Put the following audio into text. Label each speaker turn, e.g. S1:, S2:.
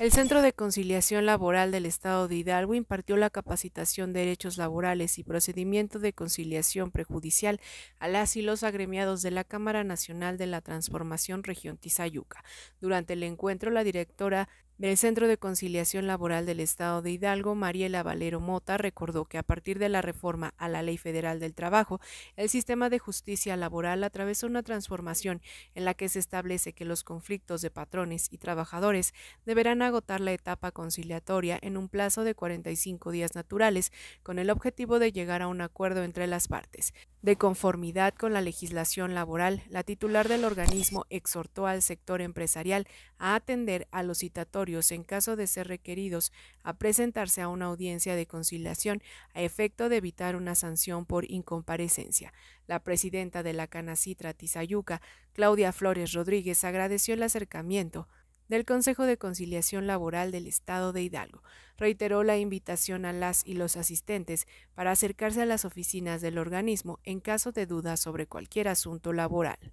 S1: El Centro de Conciliación Laboral del Estado de Hidalgo impartió la capacitación de derechos laborales y procedimiento de conciliación prejudicial a las y los agremiados de la Cámara Nacional de la Transformación Región Tizayuca. Durante el encuentro, la directora del Centro de Conciliación Laboral del Estado de Hidalgo, Mariela Valero Mota, recordó que a partir de la reforma a la Ley Federal del Trabajo, el sistema de justicia laboral atravesó una transformación en la que se establece que los conflictos de patrones y trabajadores deberán agotar la etapa conciliatoria en un plazo de 45 días naturales, con el objetivo de llegar a un acuerdo entre las partes. De conformidad con la legislación laboral, la titular del organismo exhortó al sector empresarial a atender a los citatorios en caso de ser requeridos, a presentarse a una audiencia de conciliación a efecto de evitar una sanción por incomparecencia. La presidenta de la Canacitra Tizayuca, Claudia Flores Rodríguez, agradeció el acercamiento del Consejo de Conciliación Laboral del Estado de Hidalgo. Reiteró la invitación a las y los asistentes para acercarse a las oficinas del organismo en caso de dudas sobre cualquier asunto laboral.